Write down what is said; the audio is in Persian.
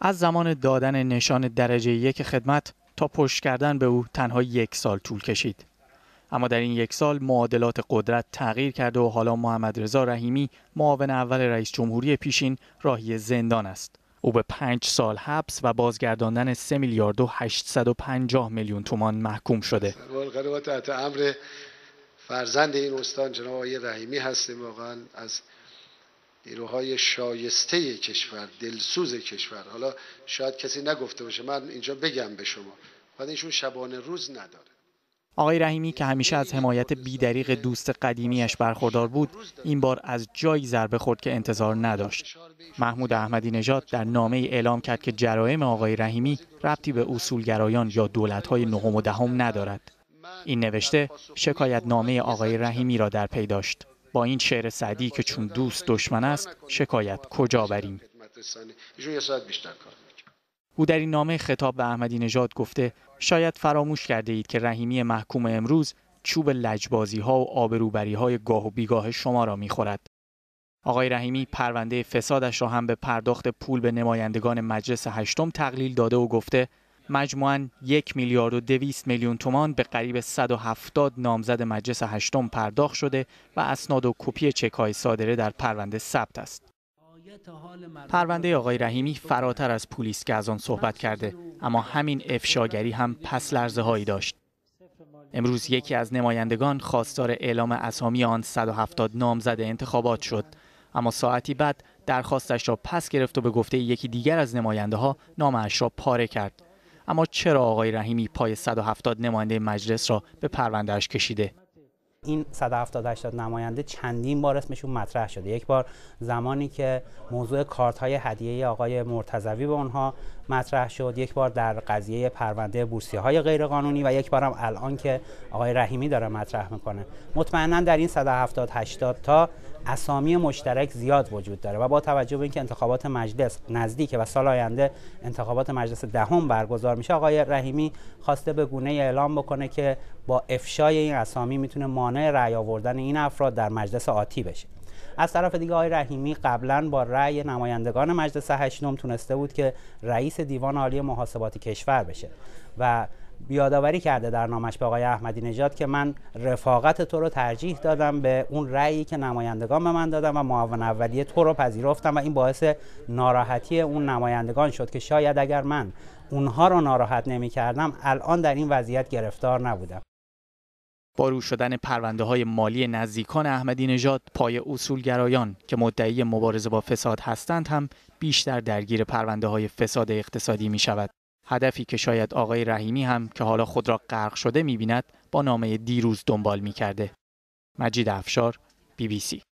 از زمان دادن نشان درجه یک خدمت تا پشت کردن به او تنها یک سال طول کشید. اما در این یک سال معادلات قدرت تغییر کرده و حالا محمد رضا رحیمی معاون اول رئیس جمهوری پیشین راهی زندان است. او به پنج سال حبس و بازگرداندن سه میلیارد و 850 میلیون تومان محکوم شده. فرزند این استان جناب رحیمی هستیم واقعا از نیروهای شایسته کشور دلسوز کشور حالا شاید کسی نگفته باشه من اینجا بگم به شما بعد ایشون شبانه روز نداره آقای رحیمی که همیشه از حمایت بیدریق دوست قدیمیش برخوردار بود این بار از جایی ضربه خورد که انتظار نداشت محمود احمدی نژاد در نامه ای اعلام کرد که جرائم آقای رحیمی ربطی به اصولگرایان یا دولت‌های نهم و دهم ندارد این نوشته شکایت نامه آقای رحیمی را در پی داشت با این شعر سعدی که چون دوست دشمن است شکایت کجا بریم او در این نامه خطاب به احمدی نژاد گفته شاید فراموش کرده اید که رحیمی محکوم امروز چوب لجبازی ها و آبروبری های گاه و بیگاه شما را خورد. آقای رحیمی پرونده فسادش را هم به پرداخت پول به نمایندگان مجلس هشتم تقلیل داده و گفته مجموعاً یک میلیارد و دویست میلیون تومان به قریب 170 نامزد مجلس هشتم پرداخت شده و اسناد و کپی چک های صادره در پرونده ثبت است. پرونده آقای رحیمی فراتر از پلیس که از آن صحبت کرده اما همین افشاگری هم پس لرزه هایی داشت. امروز یکی از نمایندگان خواستار اعلام اسامی آن 170 نامزد انتخابات شد اما ساعتی بعد درخواستش را پس گرفت و به گفته یکی دیگر از نماینده ها نامش را پاره کرد اما چرا آقای رحیمی پای 170 نماینده مجلس را به پروندهش کشیده این 170 80 نماینده چندین بار اسمشون مطرح شده یک بار زمانی که موضوع کارت های هدیه آقای مرتضوی به اونها مطرح شد یک بار در قضیه پرونده بورسیه های غیرقانونی و یک هم الان که آقای رحیمی داره مطرح میکنه مطمئنا در این 170 80 تا اسامی مشترک زیاد وجود داره و با توجه به اینکه انتخابات مجلس نزدیکه و سال آینده انتخابات مجلس دهم برگزار میشه آقای رحیمی خواسته به گونه اعلام بکنه که با افشای این اسامی میتونه مانع رأی آوردن این افراد در مجلس آتی بشه از طرف دیگه آقای رحیمی قبلا با رأی نمایندگان مجلس هشتم تونسته بود که رئیس دیوان عالی محاسبات کشور بشه و بیاداوری کرده در نامش به آقای احمدی نژاد که من رفاقت تو رو ترجیح دادم به اون رأیی که نمایندگان به من دادم و معاون اولیه تو رو پذیرفتم و این باعث ناراحتی اون نمایندگان شد که شاید اگر من اونها رو ناراحت نمی کردم الان در این وضعیت گرفتار نبودم با رو شدن پرونده های مالی نزدیکان احمدی نژاد پای اصولگرایان که مدعی مبارزه با فساد هستند هم بیشتر درگیر پرونده های فساد اقتصادی می شود. هدفی که شاید آقای رحیمی هم که حالا خود را غرق شده میبیند با نامه دیروز دنبال میکرده مجید افشار بی بی سی